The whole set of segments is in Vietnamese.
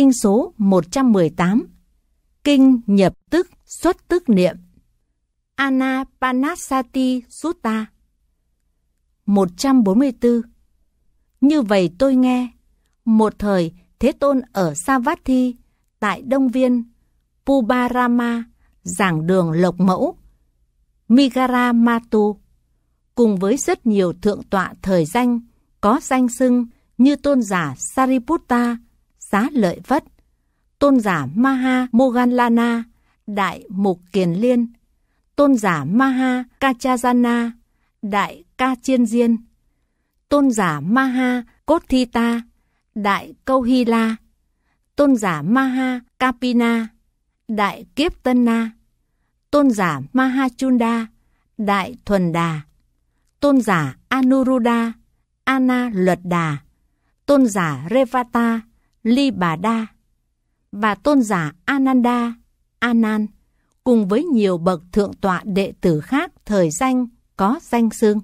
Kinh số 118 Kinh nhập tức xuất tức niệm Anapanasati Sutta 144 Như vậy tôi nghe Một thời Thế Tôn ở Savatthi Tại Đông Viên Pubarama Giảng đường Lộc Mẫu Migara Matu Cùng với rất nhiều thượng tọa thời danh Có danh xưng như tôn giả Sariputta Xá Lợi Vất, tôn giả Maha Moganlana, Đại Mục Kiền Liên, tôn giả Maha Kachajana, Đại Ca Chiên Diên, tôn giả Maha Cốt Thi Đại Câu Hy La, tôn giả Maha Kapina, Đại Kiếp Tân Na, tôn giả Maha Chunda, Đại Thuần Đà, tôn giả anuruda ana Luật Đà, tôn giả Revata, Bà Libada và tôn giả Ananda Anan cùng với nhiều bậc thượng tọa đệ tử khác thời danh có danh xương.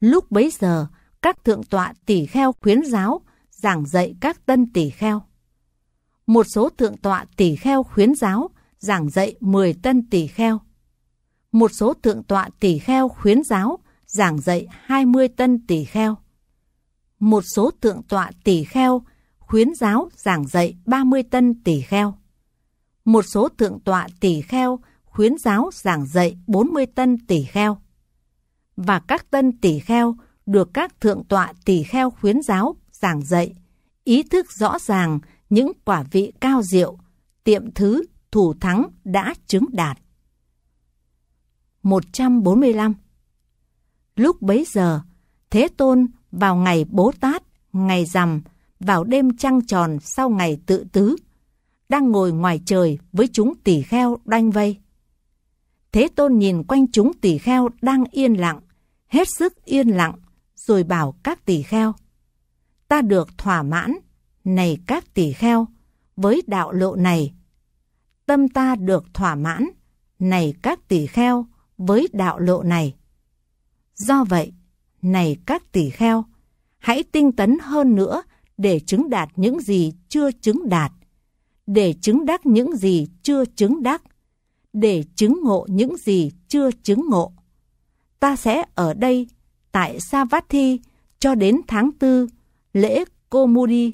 Lúc bấy giờ, các thượng tọa tỷ kheo khuyến giáo giảng dạy các tân tỷ kheo. Một số thượng tọa tỷ kheo khuyến giáo giảng dạy 10 tân tỷ kheo. Một số thượng tọa tỷ kheo khuyến giáo giảng dạy 20 tân tỷ kheo. Một số thượng tọa tỷ kheo khuyến giáo giảng dạy 30 tân tỷ kheo. Một số thượng tọa tỷ kheo khuyến giáo giảng dạy 40 tân tỷ kheo. Và các tân tỷ kheo được các thượng tọa tỷ kheo khuyến giáo giảng dạy, ý thức rõ ràng những quả vị cao diệu, tiệm thứ thủ thắng đã chứng đạt. 145 Lúc bấy giờ, Thế Tôn vào ngày Bố Tát, ngày rằm vào đêm trăng tròn sau ngày tự tứ, đang ngồi ngoài trời với chúng tỷ kheo đanh vây. Thế tôn nhìn quanh chúng tỷ kheo đang yên lặng, hết sức yên lặng, rồi bảo các tỷ kheo. Ta được thỏa mãn, này các tỷ kheo, với đạo lộ này. Tâm ta được thỏa mãn, này các tỷ kheo, với đạo lộ này. Do vậy, này các tỷ kheo, hãy tinh tấn hơn nữa để chứng đạt những gì chưa chứng đạt, để chứng đắc những gì chưa chứng đắc, để chứng ngộ những gì chưa chứng ngộ. Ta sẽ ở đây tại Savatthi cho đến tháng tư lễ Komudi.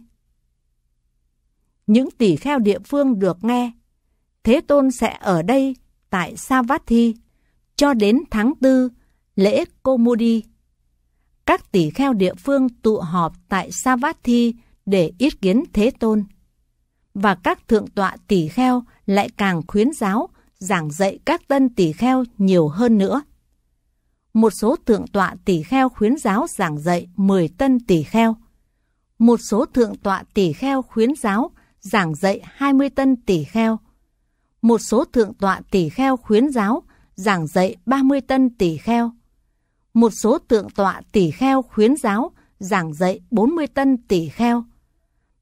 Những tỷ kheo địa phương được nghe, Thế Tôn sẽ ở đây tại Savatthi cho đến tháng tư lễ Komudi các tỷ kheo địa phương tụ họp tại Savatthi để ý kiến Thế Tôn. Và các thượng tọa tỷ kheo lại càng khuyến giáo, giảng dạy các tân tỷ kheo nhiều hơn nữa. Một số thượng tọa tỷ kheo khuyến giáo giảng dạy 10 tân tỷ kheo. Một số thượng tọa tỷ kheo khuyến giáo giảng dạy 20 tân tỷ kheo. Một số thượng tọa tỷ kheo khuyến giáo giảng dạy 30 tân tỷ kheo một số tượng tọa tỷ kheo khuyến giáo giảng dạy 40 tân tỷ kheo.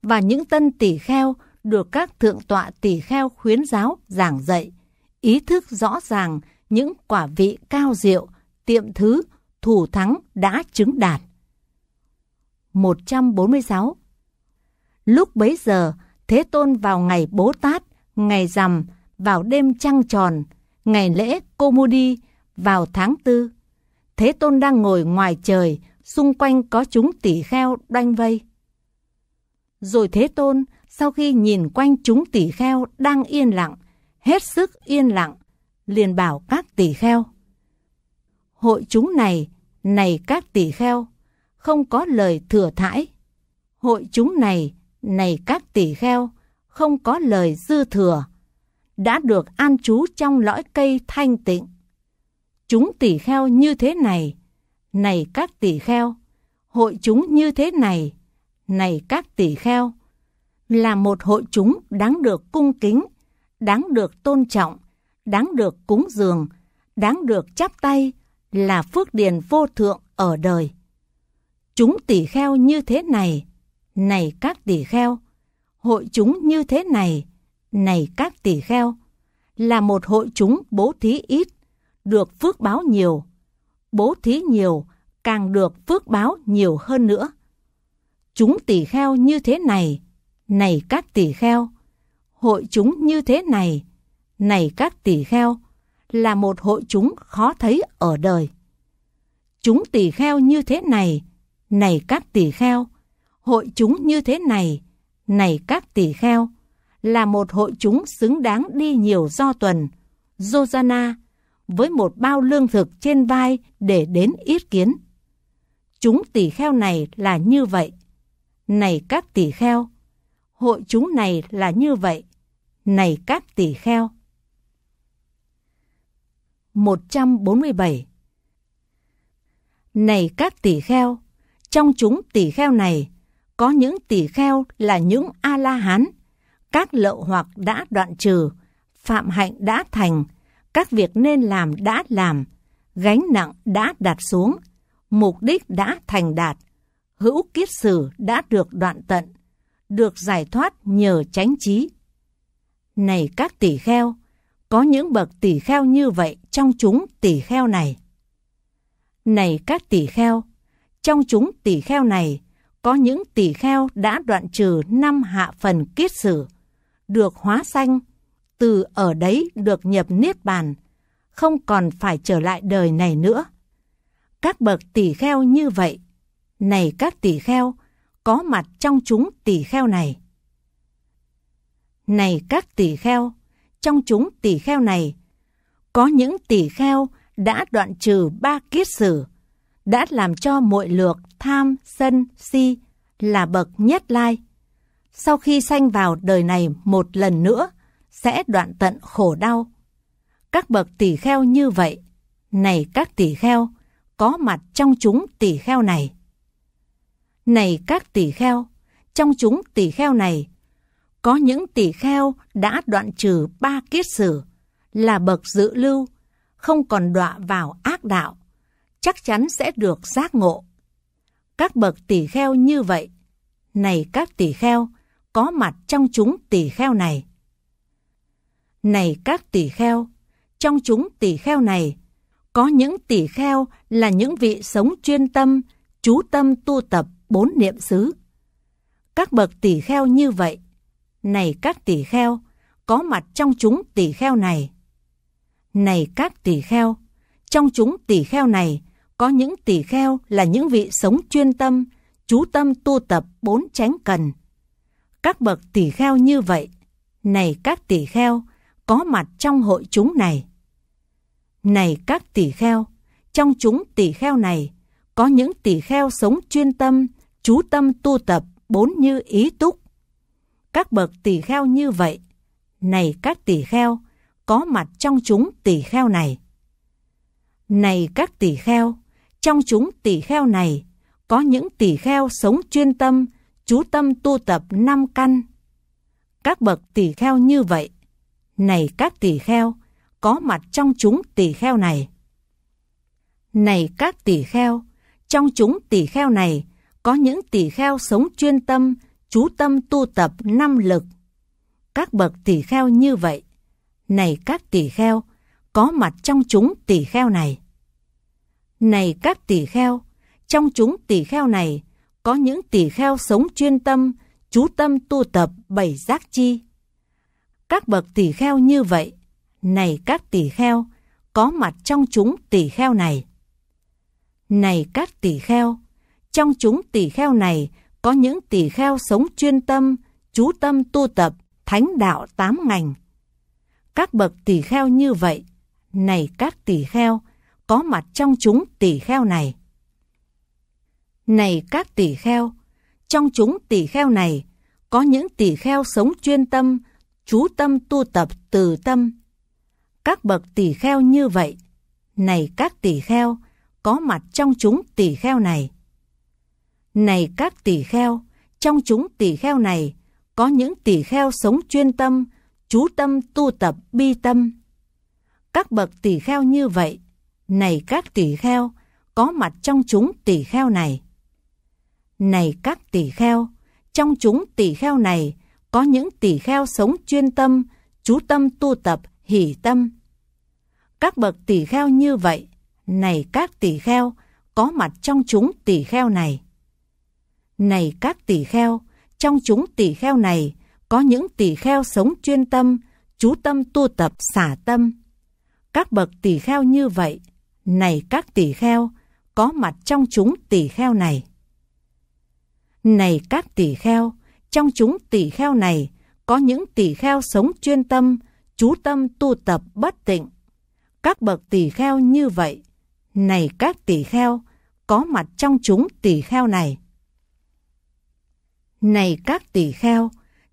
Và những tân tỷ kheo được các thượng tọa tỷ kheo khuyến giáo giảng dạy, ý thức rõ ràng những quả vị cao diệu, tiệm thứ, thủ thắng đã chứng đạt. 146. Lúc bấy giờ, Thế Tôn vào ngày Bố Tát, ngày rằm, vào đêm trăng tròn, ngày lễ Cô Mô Đi, vào tháng Tư Thế Tôn đang ngồi ngoài trời, xung quanh có chúng tỷ kheo đanh vây. Rồi Thế Tôn, sau khi nhìn quanh chúng tỷ kheo đang yên lặng, hết sức yên lặng, liền bảo các tỷ kheo. Hội chúng này, này các tỷ kheo, không có lời thừa thãi. Hội chúng này, này các tỷ kheo, không có lời dư thừa. Đã được an trú trong lõi cây thanh tịnh, chúng tỷ kheo như thế này, này các tỷ kheo, hội chúng như thế này, này các tỷ kheo, là một hội chúng đáng được cung kính, đáng được tôn trọng, đáng được cúng dường, đáng được chắp tay, là phước điền vô thượng ở đời. Chúng tỷ kheo như thế này, này các tỷ kheo, hội chúng như thế này, này các tỷ kheo, là một hội chúng bố thí ít, được phước báo nhiều. Bố thí nhiều, càng được phước báo nhiều hơn nữa. Chúng tỷ kheo như thế này, này các tỷ kheo. Hội chúng như thế này, này các tỷ kheo, là một hội chúng khó thấy ở đời. Chúng tỷ kheo như thế này, này các tỷ kheo. Hội chúng như thế này, này các tỷ kheo, là một hội chúng xứng đáng đi nhiều do tuần, Jojana với một bao lương thực trên vai để đến yết kiến. Chúng tỷ kheo này là như vậy. Này các tỷ kheo, hội chúng này là như vậy. Này các tỷ kheo. 147 Này các tỷ kheo, trong chúng tỷ kheo này, có những tỷ kheo là những A-la-hán, các lậu hoặc đã đoạn trừ, phạm hạnh đã thành, các việc nên làm đã làm, gánh nặng đã đặt xuống, mục đích đã thành đạt, hữu kiết sử đã được đoạn tận, được giải thoát nhờ chánh trí. Này các tỷ kheo, có những bậc tỷ kheo như vậy trong chúng tỷ kheo này. Này các tỷ kheo, trong chúng tỷ kheo này có những tỷ kheo đã đoạn trừ năm hạ phần kiết sử, được hóa sanh từ ở đấy được nhập niết bàn, không còn phải trở lại đời này nữa. Các bậc tỷ kheo như vậy, này các tỷ kheo, có mặt trong chúng tỷ kheo này. Này các tỷ kheo, trong chúng tỷ kheo này, có những tỷ kheo đã đoạn trừ ba kiết sử, đã làm cho muội lược tham, sân, si là bậc nhất lai. Sau khi sanh vào đời này một lần nữa, sẽ đoạn tận khổ đau. Các bậc tỷ kheo như vậy, này các tỷ kheo, có mặt trong chúng tỷ kheo này. Này các tỷ kheo, trong chúng tỷ kheo này, có những tỷ kheo đã đoạn trừ ba kiết sử, là bậc dự lưu, không còn đọa vào ác đạo, chắc chắn sẽ được giác ngộ. Các bậc tỷ kheo như vậy, này các tỷ kheo, có mặt trong chúng tỷ kheo này. Này các tỷ kheo, trong chúng tỷ kheo này, có những tỷ kheo là những vị sống chuyên tâm, chú tâm tu tập bốn niệm xứ. Các bậc tỷ kheo như vậy, này các tỷ kheo, có mặt trong chúng tỷ kheo này. Này các tỷ kheo, trong chúng tỷ kheo này có những tỷ kheo là những vị sống chuyên tâm, chú tâm tu tập bốn tránh cần. Các bậc tỷ kheo như vậy, này các tỷ kheo, có mặt trong hội chúng này. Này các tỷ kheo, trong chúng tỷ kheo này, có những tỷ kheo sống chuyên tâm, chú tâm tu tập bốn như ý túc. Các bậc tỷ kheo như vậy, này các tỷ kheo, có mặt trong chúng tỷ kheo này. Này các tỷ kheo, trong chúng tỷ kheo này, có những tỷ kheo sống chuyên tâm, chú tâm tu tập năm căn. Các bậc tỷ kheo như vậy, này các tỷ kheo, có mặt trong chúng tỷ kheo này. Này các tỷ kheo, trong chúng tỷ kheo này có những tỷ kheo sống chuyên tâm, chú tâm tu tập năm lực. Các bậc tỷ kheo như vậy. Này các tỷ kheo, có mặt trong chúng tỷ kheo này. Này các tỷ kheo, trong chúng tỷ kheo này có những tỷ kheo sống chuyên tâm, chú tâm tu tập bảy giác chi các bậc tỷ kheo như vậy, này các tỷ kheo, có mặt trong chúng tỷ kheo này. Này các tỷ kheo, trong chúng tỷ kheo này có những tỷ kheo sống chuyên tâm, chú tâm tu tập thánh đạo tám ngành. Các bậc tỷ kheo như vậy, này các tỷ kheo, có mặt trong chúng tỷ kheo này. Này các tỷ kheo, trong chúng tỷ kheo này có những tỷ kheo sống chuyên tâm, chú tâm tu tập từ tâm. Các bậc tỷ kheo như vậy, này các tỷ kheo, có mặt trong chúng tỷ kheo này. Này các tỷ kheo, trong chúng tỷ kheo này, có những tỷ kheo sống chuyên tâm, chú tâm tu tập bi tâm. Các bậc tỷ kheo như vậy, này các tỷ kheo, có mặt trong chúng tỷ kheo này. Này các tỷ kheo, trong chúng tỷ kheo này có những tỷ kheo sống chuyên tâm, chú tâm tu tập, hỷ tâm. Các bậc tỷ kheo như vậy, này các tỷ kheo, có mặt trong chúng tỷ kheo này. Này các tỷ kheo, trong chúng tỷ kheo này, có những tỷ kheo sống chuyên tâm, chú tâm tu tập xả tâm. Các bậc tỷ kheo như vậy, này các tỷ kheo, có mặt trong chúng tỷ kheo này. Này các tỷ kheo, trong chúng tỷ kheo này, có những tỷ kheo sống chuyên tâm, chú tâm tu tập bất tịnh. Các bậc tỷ kheo như vậy, này các tỷ kheo, có mặt trong chúng tỷ kheo này. Này các tỷ kheo,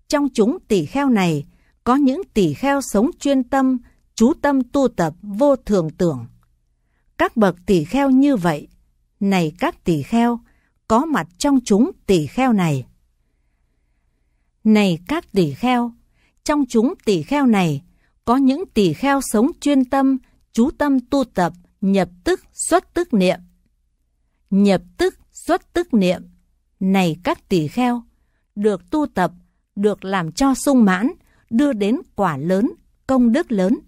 trong chúng tỷ kheo này, có những tỷ kheo sống chuyên tâm, chú tâm tu tập vô thường tưởng. Các bậc tỷ kheo như vậy, này các tỷ kheo, có mặt trong chúng tỷ kheo này. Này các tỷ kheo, trong chúng tỷ kheo này, có những tỷ kheo sống chuyên tâm, chú tâm tu tập, nhập tức, xuất tức niệm. Nhập tức, xuất tức niệm. Này các tỷ kheo, được tu tập, được làm cho sung mãn, đưa đến quả lớn, công đức lớn.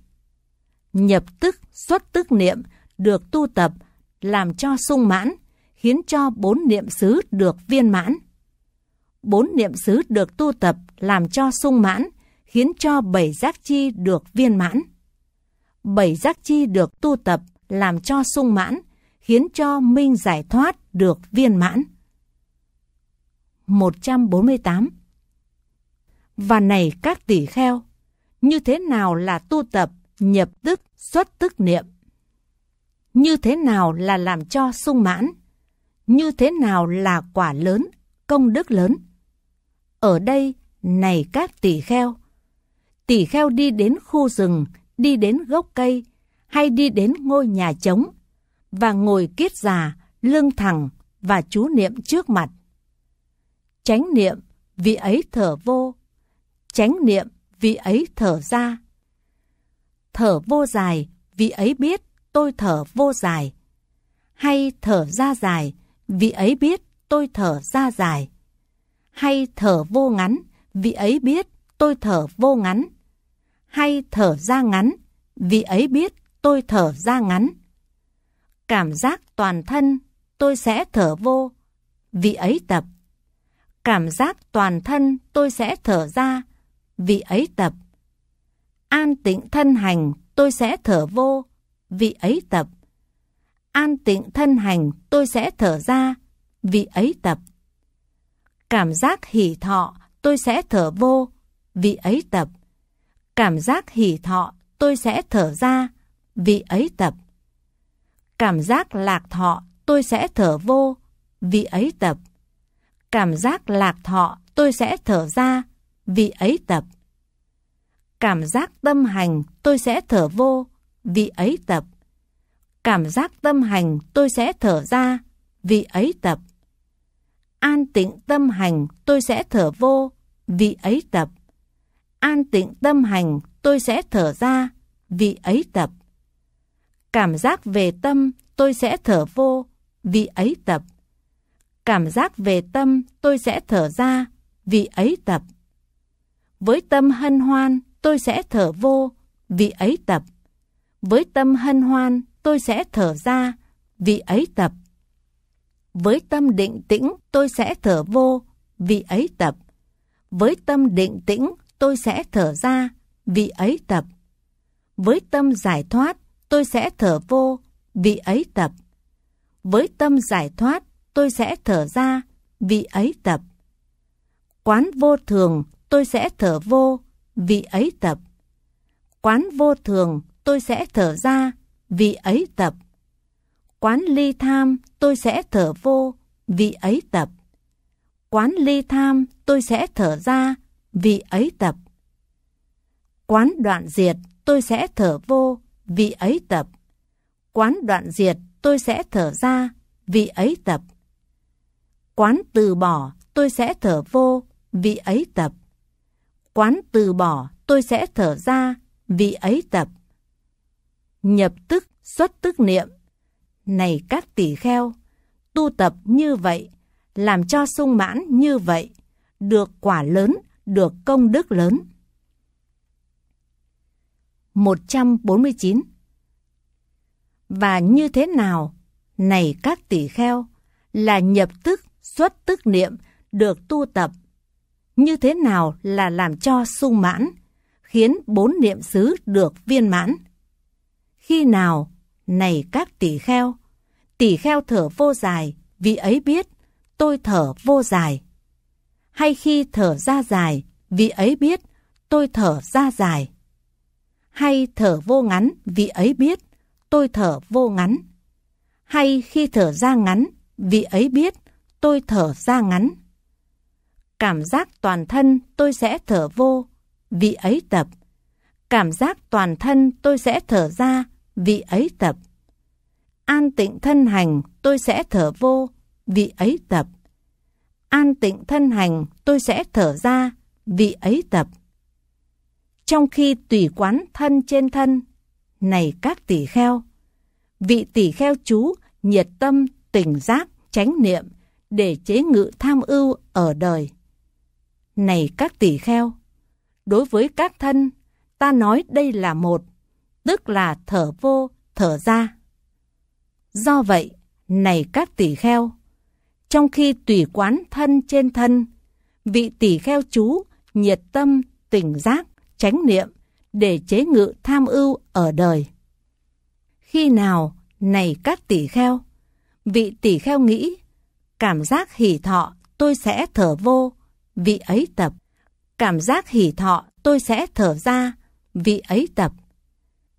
Nhập tức, xuất tức niệm, được tu tập, làm cho sung mãn, khiến cho bốn niệm xứ được viên mãn bốn niệm xứ được tu tập làm cho sung mãn, khiến cho bảy giác chi được viên mãn. Bảy giác chi được tu tập làm cho sung mãn, khiến cho minh giải thoát được viên mãn. 148 Và này các tỷ kheo, như thế nào là tu tập nhập tức xuất tức niệm? Như thế nào là làm cho sung mãn? Như thế nào là quả lớn, công đức lớn? Ở đây, này các tỷ kheo. Tỷ kheo đi đến khu rừng, đi đến gốc cây, hay đi đến ngôi nhà trống, và ngồi kiết già, lưng thẳng và chú niệm trước mặt. Chánh niệm, vị ấy thở vô. Chánh niệm, vị ấy thở ra. Thở vô dài, vị ấy biết tôi thở vô dài. Hay thở ra dài, vị ấy biết tôi thở ra dài hay thở vô ngắn, vị ấy biết tôi thở vô ngắn. Hay thở ra ngắn, vị ấy biết tôi thở ra ngắn. Cảm giác toàn thân, tôi sẽ thở vô, vị ấy tập. Cảm giác toàn thân tôi sẽ thở ra, vị ấy tập. An tịnh thân hành tôi sẽ thở vô, vị ấy tập. An tịnh thân hành tôi sẽ thở ra, vị ấy tập. Cảm giác hỷ thọ tôi sẽ thở vô, vị ấy tập. Cảm giác hỷ thọ tôi sẽ thở ra, vị ấy tập. Cảm giác lạc thọ tôi sẽ thở vô, vị ấy tập. Cảm giác lạc thọ tôi sẽ thở ra, vị ấy tập. Cảm giác tâm hành tôi sẽ thở vô, vị ấy tập. Cảm giác tâm hành tôi sẽ thở ra, vị ấy tập. An tịnh tâm hành tôi sẽ thở vô, vị ấy tập. An tịnh tâm hành tôi sẽ thở ra, vị ấy tập. Cảm giác về tâm tôi sẽ thở vô, vị ấy tập. Cảm giác về tâm tôi sẽ thở ra, vị ấy tập. Với tâm hân hoan tôi sẽ thở vô, vị ấy tập. Với tâm hân hoan tôi sẽ thở ra, vị ấy tập. Với tâm định tĩnh tôi sẽ thở vô, vì ấy tập. Với tâm định tĩnh tôi sẽ thở ra, vì ấy tập. Với tâm giải thoát tôi sẽ thở vô, vì ấy tập. Với tâm giải thoát tôi sẽ thở ra, vì ấy tập. Quán vô thường tôi sẽ thở vô, vì ấy tập. Quán vô thường tôi sẽ thở ra, vì ấy tập. Quán ly tham tôi sẽ thở vô, vị ấy tập. Quán ly tham tôi sẽ thở ra, vị ấy tập. Quán đoạn diệt tôi sẽ thở vô, vị ấy tập. Quán đoạn diệt tôi sẽ thở ra, vị ấy tập. Quán từ bỏ tôi sẽ thở vô, vị ấy tập. Quán từ bỏ tôi sẽ thở ra, vị ấy tập. Nhập tức, xuất tức niệm này các tỷ kheo, tu tập như vậy, làm cho sung mãn như vậy, được quả lớn, được công đức lớn. 149 Và như thế nào, này các tỷ kheo, là nhập tức, xuất tức niệm, được tu tập. Như thế nào là làm cho sung mãn, khiến bốn niệm xứ được viên mãn. Khi nào này các tỷ kheo, tỷ kheo thở vô dài, vì ấy biết, tôi thở vô dài. Hay khi thở ra dài, vì ấy biết, tôi thở ra dài. Hay thở vô ngắn, vì ấy biết, tôi thở vô ngắn. Hay khi thở ra ngắn, vì ấy biết, tôi thở ra ngắn. Cảm giác toàn thân tôi sẽ thở vô, vì ấy tập. Cảm giác toàn thân tôi sẽ thở ra, vị ấy tập. An tịnh thân hành, tôi sẽ thở vô, vị ấy tập. An tịnh thân hành, tôi sẽ thở ra, vị ấy tập. Trong khi tùy quán thân trên thân, này các tỷ kheo, vị tỷ kheo chú, nhiệt tâm, tỉnh giác, chánh niệm, để chế ngự tham ưu ở đời. Này các tỷ kheo, đối với các thân, ta nói đây là một, tức là thở vô, thở ra. Do vậy, này các tỷ kheo, trong khi tùy quán thân trên thân, vị tỷ kheo chú nhiệt tâm, tỉnh giác, chánh niệm để chế ngự tham ưu ở đời. Khi nào, này các tỷ kheo, vị tỷ kheo nghĩ, cảm giác hỉ thọ tôi sẽ thở vô, vị ấy tập, cảm giác hỉ thọ tôi sẽ thở ra, vị ấy tập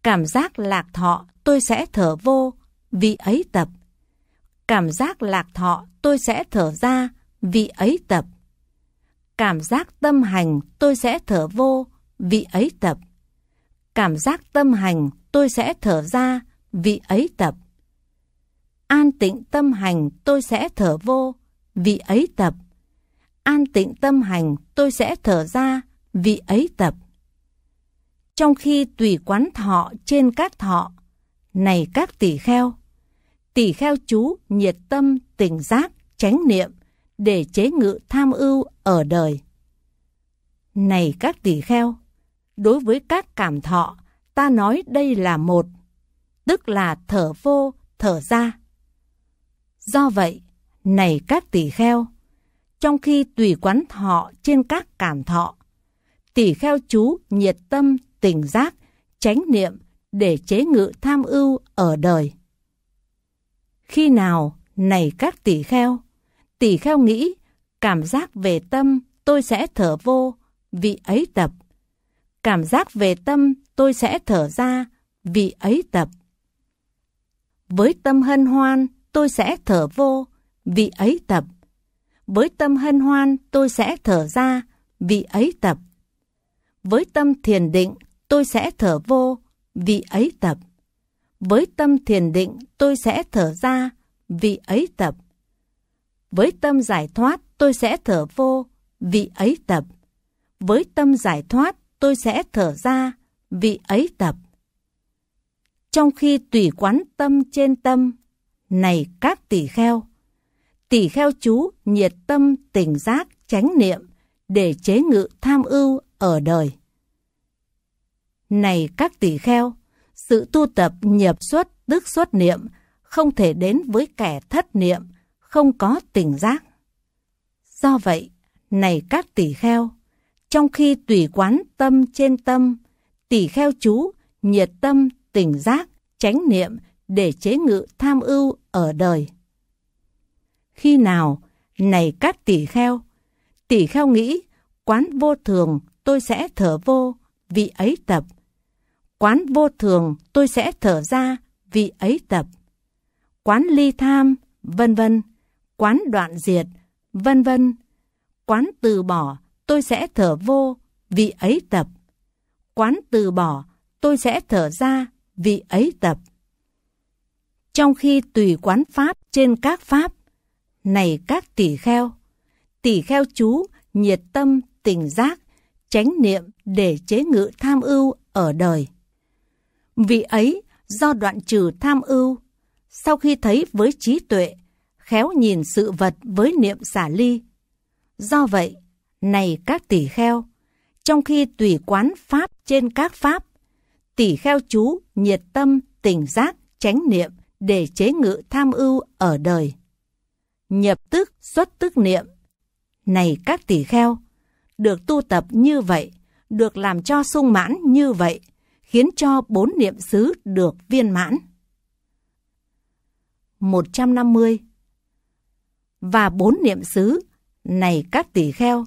Cảm giác lạc thọ tôi sẽ thở vô, vị ấy tập. Cảm giác lạc thọ tôi sẽ thở ra, vị ấy tập. Cảm giác tâm hành tôi sẽ thở vô, vị ấy tập. Cảm giác tâm hành tôi sẽ thở ra, vị ấy tập. An tịnh tâm hành tôi sẽ thở vô, vị ấy tập. An tịnh tâm hành tôi sẽ thở ra, vị ấy tập trong khi tùy quán thọ trên các thọ. Này các tỷ kheo, tỷ kheo chú nhiệt tâm, tỉnh giác, chánh niệm để chế ngự tham ưu ở đời. Này các tỷ kheo, đối với các cảm thọ, ta nói đây là một, tức là thở vô, thở ra. Do vậy, này các tỷ kheo, trong khi tùy quán thọ trên các cảm thọ, tỷ kheo chú nhiệt tâm tỉnh giác, chánh niệm để chế ngự tham ưu ở đời. Khi nào, này các tỷ kheo, tỷ kheo nghĩ, cảm giác về tâm tôi sẽ thở vô, vị ấy tập. Cảm giác về tâm tôi sẽ thở ra, vị ấy tập. Với tâm hân hoan tôi sẽ thở vô, vị ấy tập. Với tâm hân hoan tôi sẽ thở ra, vị ấy tập. Với tâm thiền định tôi sẽ thở vô, vị ấy tập. Với tâm thiền định, tôi sẽ thở ra, vị ấy tập. Với tâm giải thoát, tôi sẽ thở vô, vị ấy tập. Với tâm giải thoát, tôi sẽ thở ra, vị ấy tập. Trong khi tùy quán tâm trên tâm, này các tỷ kheo, tỷ kheo chú nhiệt tâm tỉnh giác chánh niệm để chế ngự tham ưu ở đời. Này các tỷ kheo, sự tu tập nhập xuất tức xuất niệm không thể đến với kẻ thất niệm, không có tỉnh giác. Do vậy, này các tỷ kheo, trong khi tùy quán tâm trên tâm, tỷ kheo chú, nhiệt tâm, tỉnh giác, chánh niệm để chế ngự tham ưu ở đời. Khi nào, này các tỷ kheo, tỷ kheo nghĩ, quán vô thường tôi sẽ thở vô, vị ấy tập, Quán vô thường tôi sẽ thở ra vì ấy tập. Quán ly tham, vân vân. Quán đoạn diệt, vân vân. Quán từ bỏ, tôi sẽ thở vô vì ấy tập. Quán từ bỏ, tôi sẽ thở ra vì ấy tập. Trong khi tùy quán pháp trên các pháp, này các tỷ kheo, tỷ kheo chú, nhiệt tâm, tỉnh giác, chánh niệm để chế ngự tham ưu ở đời. Vị ấy do đoạn trừ tham ưu, sau khi thấy với trí tuệ, khéo nhìn sự vật với niệm xả ly. Do vậy, này các tỷ kheo, trong khi tùy quán pháp trên các pháp, tỷ kheo chú nhiệt tâm, tỉnh giác, chánh niệm để chế ngự tham ưu ở đời. Nhập tức xuất tức niệm. Này các tỷ kheo, được tu tập như vậy, được làm cho sung mãn như vậy, khiến cho bốn niệm xứ được viên mãn. 150 Và bốn niệm xứ, này các tỷ kheo,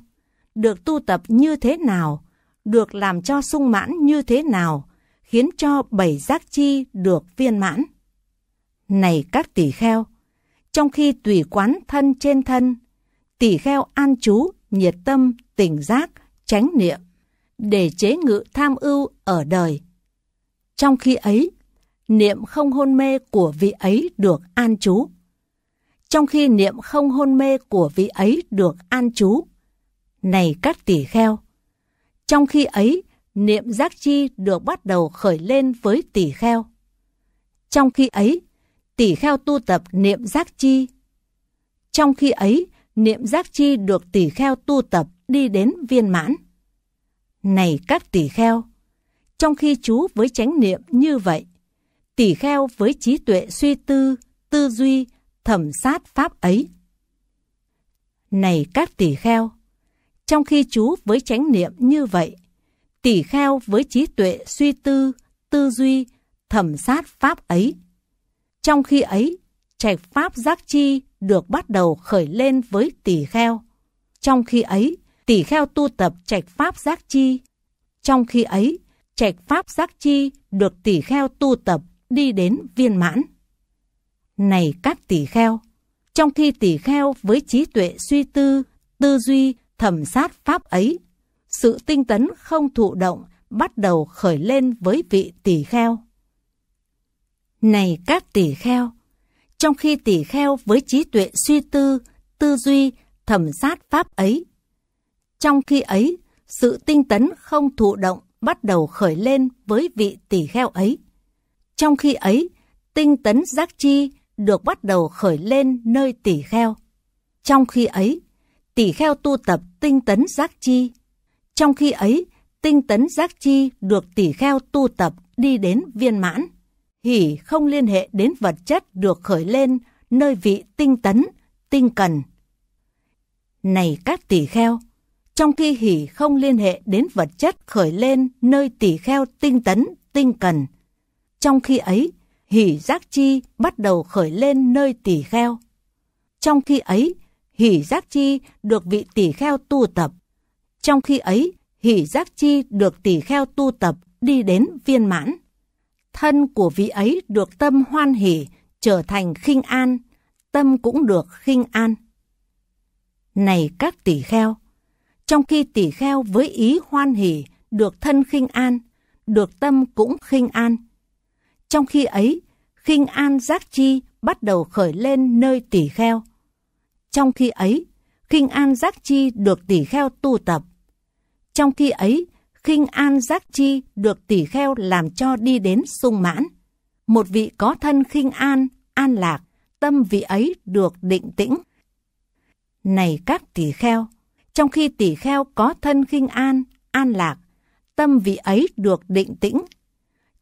được tu tập như thế nào, được làm cho sung mãn như thế nào, khiến cho bảy giác chi được viên mãn. Này các tỷ kheo, trong khi tùy quán thân trên thân, tỷ kheo an trú, nhiệt tâm, tỉnh giác, tránh niệm, để chế ngự tham ưu ở đời, trong khi ấy, niệm không hôn mê của vị ấy được an trú. Trong khi niệm không hôn mê của vị ấy được an trú. Này các tỷ kheo! Trong khi ấy, niệm giác chi được bắt đầu khởi lên với tỷ kheo. Trong khi ấy, tỷ kheo tu tập niệm giác chi. Trong khi ấy, niệm giác chi được tỷ kheo tu tập đi đến viên mãn. Này các tỷ kheo! Trong khi chú với chánh niệm như vậy, tỷ kheo với trí tuệ suy tư, tư duy, thẩm sát pháp ấy. Này các tỷ kheo, trong khi chú với chánh niệm như vậy, tỷ kheo với trí tuệ suy tư, tư duy, thẩm sát pháp ấy. Trong khi ấy, trạch pháp giác chi được bắt đầu khởi lên với tỷ kheo. Trong khi ấy, tỷ kheo tu tập trạch pháp giác chi. Trong khi ấy, trạch pháp giác chi được tỷ kheo tu tập đi đến viên mãn. Này các tỷ kheo, trong khi tỷ kheo với trí tuệ suy tư, tư duy, thẩm sát pháp ấy, sự tinh tấn không thụ động bắt đầu khởi lên với vị tỷ kheo. Này các tỷ kheo, trong khi tỷ kheo với trí tuệ suy tư, tư duy, thẩm sát pháp ấy, trong khi ấy, sự tinh tấn không thụ động bắt đầu khởi lên với vị tỷ kheo ấy. Trong khi ấy, tinh tấn giác chi được bắt đầu khởi lên nơi tỷ kheo. Trong khi ấy, tỷ kheo tu tập tinh tấn giác chi. Trong khi ấy, tinh tấn giác chi được tỷ kheo tu tập đi đến viên mãn. Hỷ không liên hệ đến vật chất được khởi lên nơi vị tinh tấn, tinh cần. Này các tỷ kheo, trong khi hỷ không liên hệ đến vật chất khởi lên nơi tỷ kheo tinh tấn, tinh cần. Trong khi ấy, hỷ giác chi bắt đầu khởi lên nơi tỷ kheo. Trong khi ấy, hỷ giác chi được vị tỷ kheo tu tập. Trong khi ấy, hỷ giác chi được tỷ kheo tu tập đi đến viên mãn. Thân của vị ấy được tâm hoan hỷ trở thành khinh an, tâm cũng được khinh an. Này các tỷ kheo! Trong khi tỷ kheo với ý hoan hỷ, được thân khinh an, được tâm cũng khinh an. Trong khi ấy, khinh an giác chi bắt đầu khởi lên nơi tỷ kheo. Trong khi ấy, khinh an giác chi được tỷ kheo tu tập. Trong khi ấy, khinh an giác chi được tỷ kheo làm cho đi đến sung mãn. Một vị có thân khinh an, an lạc, tâm vị ấy được định tĩnh. Này các tỷ kheo, trong khi tỷ kheo có thân khinh an, an lạc, tâm vị ấy được định tĩnh.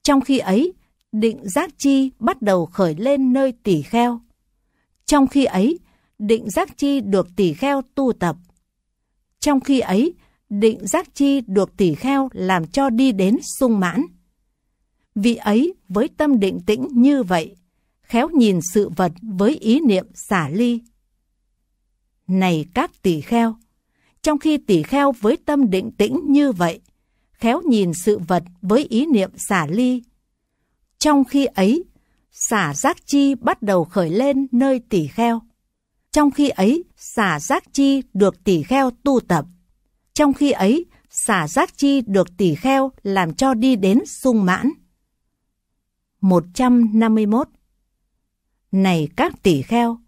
Trong khi ấy, định giác chi bắt đầu khởi lên nơi tỷ kheo. Trong khi ấy, định giác chi được tỷ kheo tu tập. Trong khi ấy, định giác chi được tỷ kheo làm cho đi đến sung mãn. Vị ấy với tâm định tĩnh như vậy, khéo nhìn sự vật với ý niệm xả ly. Này các tỷ kheo, trong khi tỷ kheo với tâm định tĩnh như vậy, khéo nhìn sự vật với ý niệm xả ly. Trong khi ấy, xả giác chi bắt đầu khởi lên nơi tỷ kheo. Trong khi ấy, xả giác chi được tỷ kheo tu tập. Trong khi ấy, xả giác chi được tỷ kheo làm cho đi đến sung mãn. 151 Này các tỷ kheo,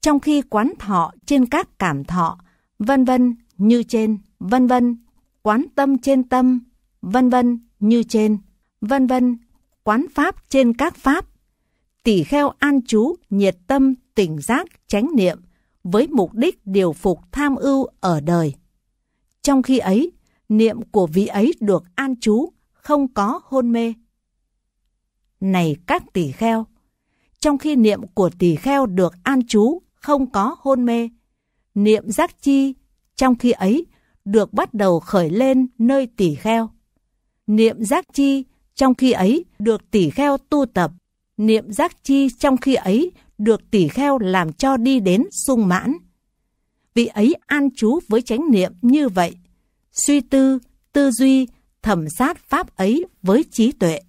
trong khi quán thọ trên các cảm thọ, vân vân như trên, vân vân, quán tâm trên tâm, vân vân, như trên, vân vân, quán pháp trên các pháp. Tỷ kheo an chú nhiệt tâm, tỉnh giác, chánh niệm với mục đích điều phục tham ưu ở đời. Trong khi ấy, niệm của vị ấy được an chú không có hôn mê. Này các tỷ kheo, trong khi niệm của tỷ kheo được an chú không có hôn mê, niệm giác chi trong khi ấy được bắt đầu khởi lên nơi tỷ kheo. Niệm giác chi trong khi ấy được tỷ kheo tu tập. Niệm giác chi trong khi ấy được tỷ kheo làm cho đi đến sung mãn. Vị ấy an trú với chánh niệm như vậy, suy tư, tư duy, thẩm sát pháp ấy với trí tuệ.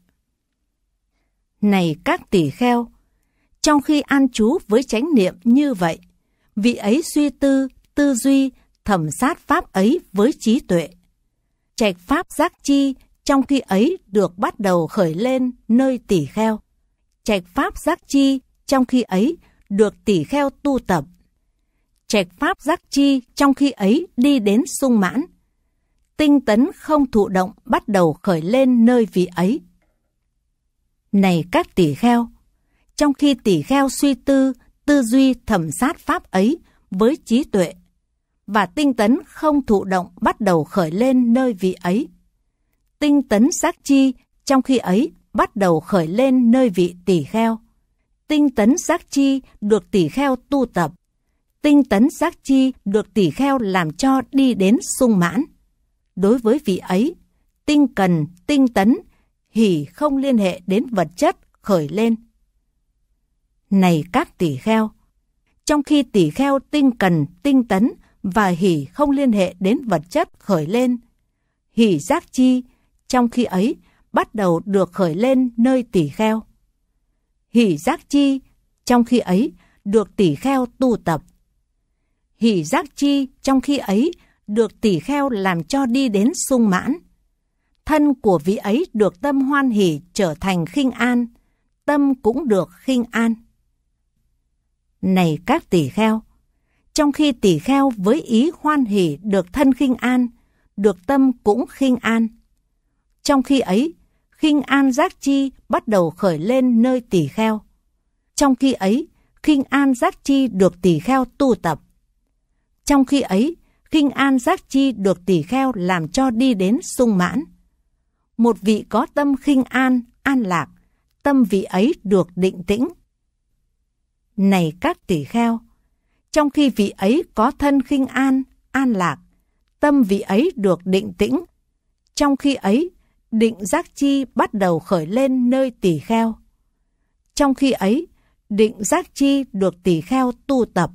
Này các tỷ kheo, trong khi an trú với chánh niệm như vậy, vị ấy suy tư, tư duy, thẩm sát pháp ấy với trí tuệ. Trạch pháp giác chi trong khi ấy được bắt đầu khởi lên nơi tỷ kheo. Trạch pháp giác chi trong khi ấy được tỷ kheo tu tập. Trạch pháp giác chi trong khi ấy đi đến sung mãn. Tinh tấn không thụ động bắt đầu khởi lên nơi vị ấy. Này các tỷ kheo, trong khi tỷ kheo suy tư, tư duy thẩm sát pháp ấy với trí tuệ, và tinh tấn không thụ động bắt đầu khởi lên nơi vị ấy. Tinh tấn giác chi trong khi ấy bắt đầu khởi lên nơi vị tỷ kheo. Tinh tấn giác chi được tỷ kheo tu tập. Tinh tấn giác chi được tỷ kheo làm cho đi đến sung mãn. Đối với vị ấy, tinh cần, tinh tấn, hỷ không liên hệ đến vật chất khởi lên. Này các tỷ kheo! Trong khi tỷ kheo tinh cần, tinh tấn, và hỷ không liên hệ đến vật chất khởi lên. Hỷ giác chi, trong khi ấy, bắt đầu được khởi lên nơi tỷ kheo. Hỷ giác chi, trong khi ấy, được tỷ kheo tu tập. Hỷ giác chi, trong khi ấy, được tỷ kheo làm cho đi đến sung mãn. Thân của vị ấy được tâm hoan hỷ trở thành khinh an, tâm cũng được khinh an. Này các tỷ kheo, trong khi tỳ kheo với ý hoan hỷ được thân khinh an, được tâm cũng khinh an. Trong khi ấy, khinh an giác chi bắt đầu khởi lên nơi tỳ kheo. Trong khi ấy, khinh an giác chi được tỳ kheo tu tập. Trong khi ấy, khinh an giác chi được tỳ kheo làm cho đi đến sung mãn. Một vị có tâm khinh an, an lạc, tâm vị ấy được định tĩnh. Này các tỳ kheo, trong khi vị ấy có thân khinh an, an lạc, tâm vị ấy được định tĩnh. Trong khi ấy, định giác chi bắt đầu khởi lên nơi tỳ kheo. Trong khi ấy, định giác chi được tỳ kheo tu tập.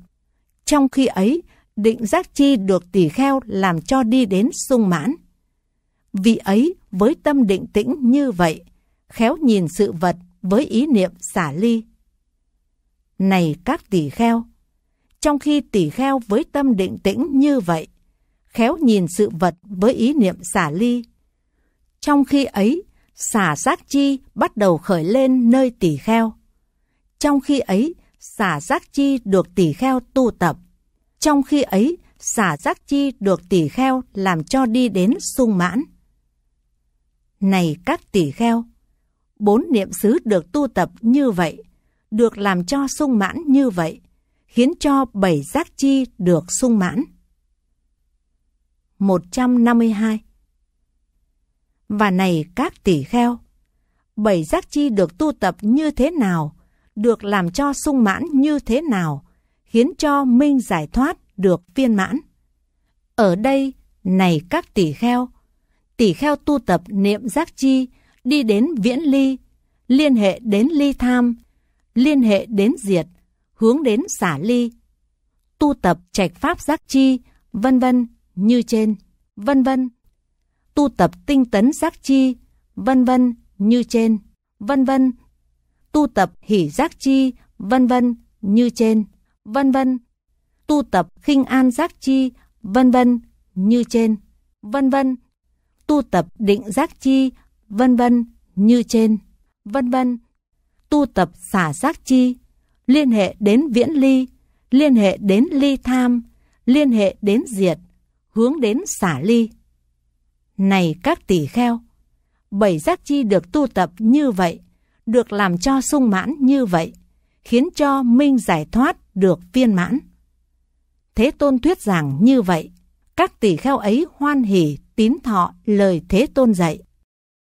Trong khi ấy, định giác chi được tỳ kheo làm cho đi đến sung mãn. Vị ấy với tâm định tĩnh như vậy, khéo nhìn sự vật với ý niệm xả ly. Này các tỳ kheo, trong khi tỳ kheo với tâm định tĩnh như vậy, khéo nhìn sự vật với ý niệm xả ly. Trong khi ấy, xả giác chi bắt đầu khởi lên nơi tỳ kheo. Trong khi ấy, xả giác chi được tỳ kheo tu tập. Trong khi ấy, xả giác chi được tỳ kheo làm cho đi đến sung mãn. Này các tỳ kheo, bốn niệm xứ được tu tập như vậy, được làm cho sung mãn như vậy, khiến cho bảy giác chi được sung mãn. 152 Và này các tỷ kheo, bảy giác chi được tu tập như thế nào, được làm cho sung mãn như thế nào, khiến cho minh giải thoát được viên mãn. Ở đây, này các tỷ kheo, tỷ kheo tu tập niệm giác chi, đi đến viễn ly, liên hệ đến ly tham, liên hệ đến diệt, hướng đến xả ly, tu tập trạch pháp giác chi, vân vân như trên, vân vân. Tu tập tinh tấn giác chi, vân vân như trên, vân vân. Tu tập hỷ giác chi, vân vân như trên, vân vân. Tu tập khinh an giác chi, vân vân như trên, vân vân. Tu tập định giác chi, vân vân như trên, vân vân. Tu tập xả giác chi, liên hệ đến viễn ly, liên hệ đến ly tham, liên hệ đến diệt, hướng đến xả ly. Này các tỷ kheo, bảy giác chi được tu tập như vậy, được làm cho sung mãn như vậy, khiến cho minh giải thoát được viên mãn. Thế Tôn thuyết giảng như vậy, các tỷ kheo ấy hoan hỉ tín thọ lời Thế Tôn dạy.